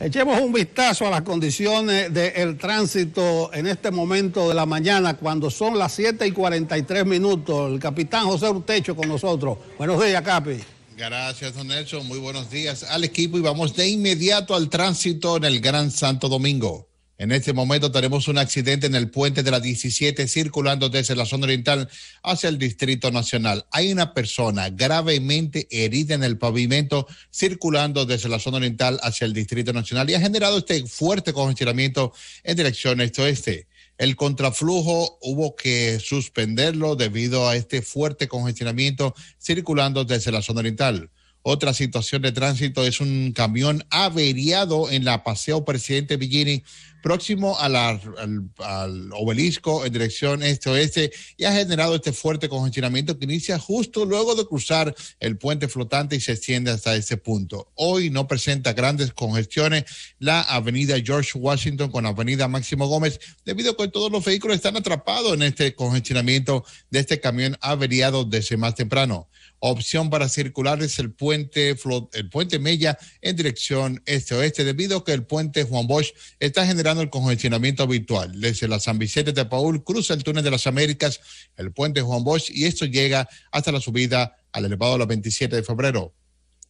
Echemos un vistazo a las condiciones del tránsito en este momento de la mañana, cuando son las 7 y 43 minutos. El capitán José Urtecho con nosotros. Buenos días, Capi. Gracias, don Nelson. Muy buenos días al equipo y vamos de inmediato al tránsito en el Gran Santo Domingo. En este momento tenemos un accidente en el puente de la 17 circulando desde la zona oriental hacia el Distrito Nacional. Hay una persona gravemente herida en el pavimento circulando desde la zona oriental hacia el Distrito Nacional y ha generado este fuerte congestionamiento en dirección este-oeste. El contraflujo hubo que suspenderlo debido a este fuerte congestionamiento circulando desde la zona oriental. Otra situación de tránsito es un camión averiado en la Paseo Presidente Villini próximo a al, al, obelisco en dirección este-oeste y ha generado este fuerte congestionamiento que inicia justo luego de cruzar el puente flotante y se extiende hasta ese punto. Hoy no presenta grandes congestiones la avenida George Washington con la avenida Máximo Gómez, debido a que todos los vehículos están atrapados en este congestionamiento de este camión averiado desde más temprano. Opción para circular es el puente, el puente Mella en dirección este-oeste, debido a que el puente Juan Bosch está generando el congestionamiento habitual. Desde la San Vicente de Paul cruza el túnel de las Américas, el puente Juan Bosch y esto llega hasta la subida al elevado de la 27 de febrero.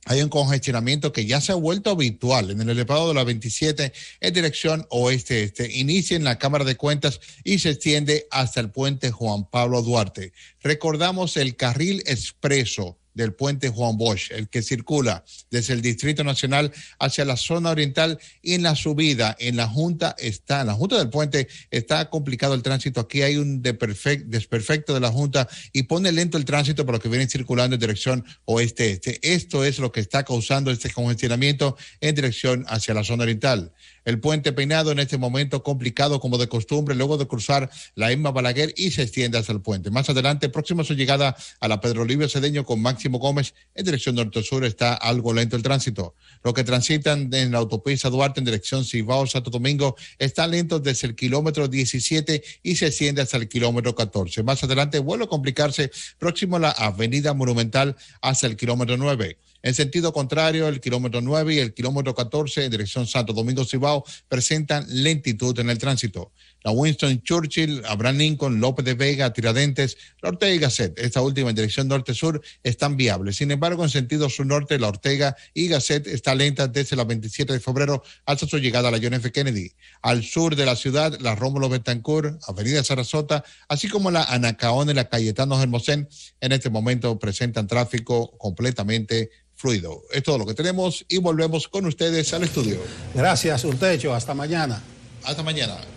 Hay un congestionamiento que ya se ha vuelto habitual en el elevado de la 27 en dirección oeste-este. Inicia en la Cámara de Cuentas y se extiende hasta el puente Juan Pablo Duarte. Recordamos el carril expreso del puente Juan Bosch, el que circula desde el Distrito Nacional hacia la zona oriental y en la subida en la Junta está, en la Junta del Puente está complicado el tránsito. Aquí hay un desperfecto de la Junta y pone lento el tránsito para los que vienen circulando en dirección oeste-este. Esto es lo que está causando este congestionamiento en dirección hacia la zona oriental. El puente peinado en este momento complicado como de costumbre, luego de cruzar la Emma Balaguer y se extiende hasta el puente. Más adelante, próxima a su llegada a la Pedro Livio Cedeño con Máximo Gómez en dirección norte-sur está algo lento el tránsito. Lo que transitan en la autopista Duarte en dirección Cibao, Santo Domingo, está lento desde el kilómetro 17 y se extiende hasta el kilómetro 14. Más adelante, vuelve a complicarse próximo a la Avenida Monumental hasta el kilómetro 9. En sentido contrario, el kilómetro 9 y el kilómetro 14 en dirección Santo Domingo Cibao presentan lentitud en el tránsito. La Winston Churchill, Abraham Lincoln, López de Vega, Tiradentes, la Ortega y Gasset, esta última en dirección norte-sur, están viables. Sin embargo, en sentido sur-norte, la Ortega y Gasset está lenta desde la 27 de febrero hasta su llegada a la John F. Kennedy. Al sur de la ciudad, la Rómulo Betancourt, Avenida Sarasota, así como la Anacaón y la Cayetano Hermosén, en este momento presentan tráfico completamente es todo lo que tenemos y volvemos con ustedes al estudio. Gracias, un techo. Hasta mañana. Hasta mañana.